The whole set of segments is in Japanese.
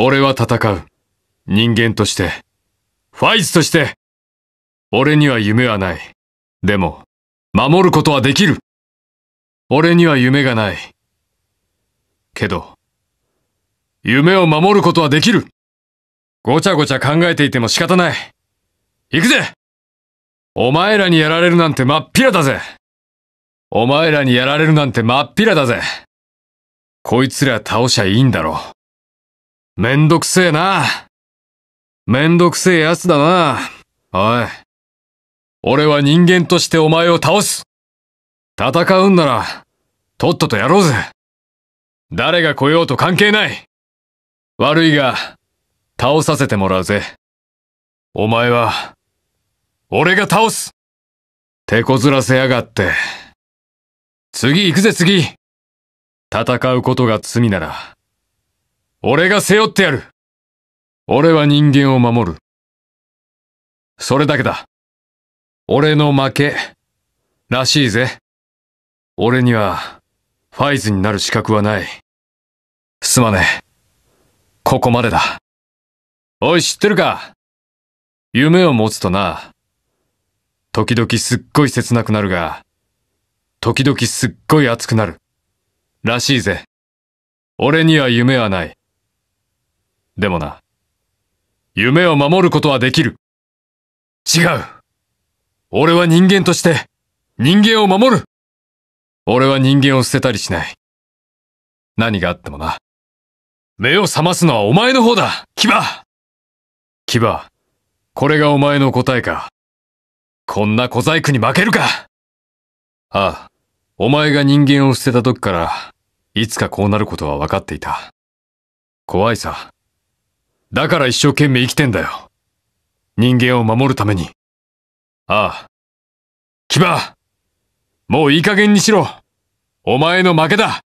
俺は戦う。人間として。ファイズとして。俺には夢はない。でも、守ることはできる。俺には夢がない。けど、夢を守ることはできる。ごちゃごちゃ考えていても仕方ない。行くぜお前らにやられるなんてまっぴらだぜお前らにやられるなんてまっぴらだぜこいつら倒しゃいいんだろう。めんどくせえな。めんどくせえ奴だな。おい。俺は人間としてお前を倒す。戦うんなら、とっととやろうぜ。誰が来ようと関係ない。悪いが、倒させてもらうぜ。お前は、俺が倒す手こずらせやがって。次行くぜ次戦うことが罪なら、俺が背負ってやる。俺は人間を守る。それだけだ。俺の負け、らしいぜ。俺には、ファイズになる資格はない。すまねえ。ここまでだ。おい、知ってるか夢を持つとな、時々すっごい切なくなるが、時々すっごい熱くなる。らしいぜ。俺には夢はない。でもな、夢を守ることはできる。違う。俺は人間として、人間を守る俺は人間を捨てたりしない。何があってもな。目を覚ますのはお前の方だキバキバ、これがお前の答えか。こんな小細工に負けるかああ、お前が人間を捨てた時から、いつかこうなることは分かっていた。怖いさ。だから一生懸命生きてんだよ。人間を守るために。ああ。キバもういい加減にしろお前の負けだ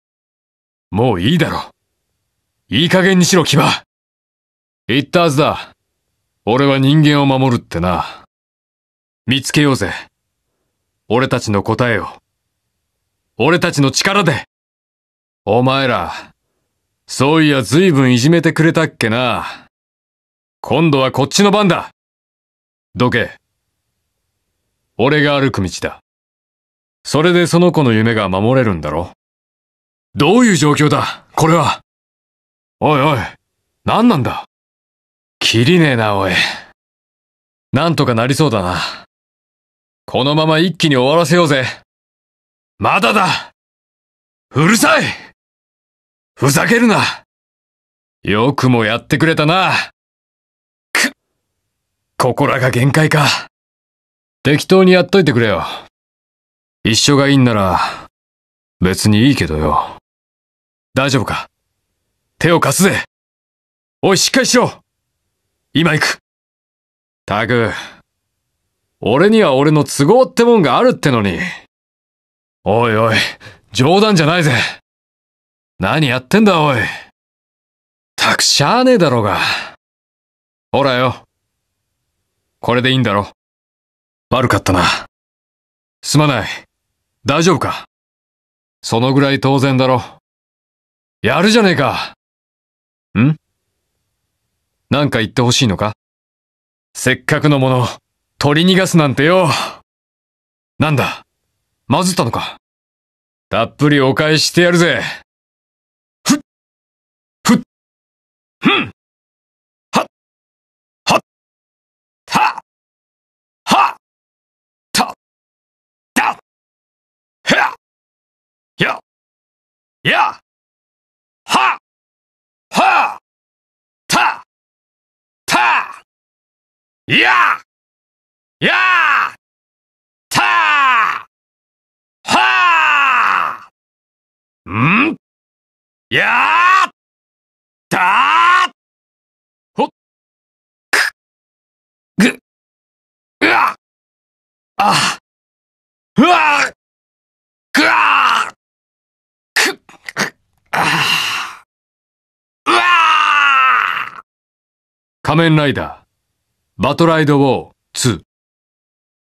もういいだろ。いい加減にしろ、キバ言ったはずだ。俺は人間を守るってな。見つけようぜ。俺たちの答えを。俺たちの力でお前ら、そういや随分いじめてくれたっけな。今度はこっちの番だどけ。俺が歩く道だ。それでその子の夢が守れるんだろどういう状況だこれはおいおい、何なんだきりねえな、おい。なんとかなりそうだな。このまま一気に終わらせようぜ。まだだうるさいふざけるなよくもやってくれたなここらが限界か。適当にやっといてくれよ。一緒がいいんなら、別にいいけどよ。大丈夫か手を貸すぜおい、しっかりしろ今行くたく、俺には俺の都合ってもんがあるってのに。おいおい、冗談じゃないぜ何やってんだおい。たくしゃあねえだろうが。ほらよ。これでいいんだろ。悪かったな。すまない。大丈夫かそのぐらい当然だろ。やるじゃねえか。んなんか言ってほしいのかせっかくのもの、取り逃がすなんてよ。なんだまずったのかたっぷりお返ししてやるぜ。ふっふっふんやーやーたーはーんやーたーほっくぐうわあうわぐわくあうわ仮面ライダーバトライドウォー2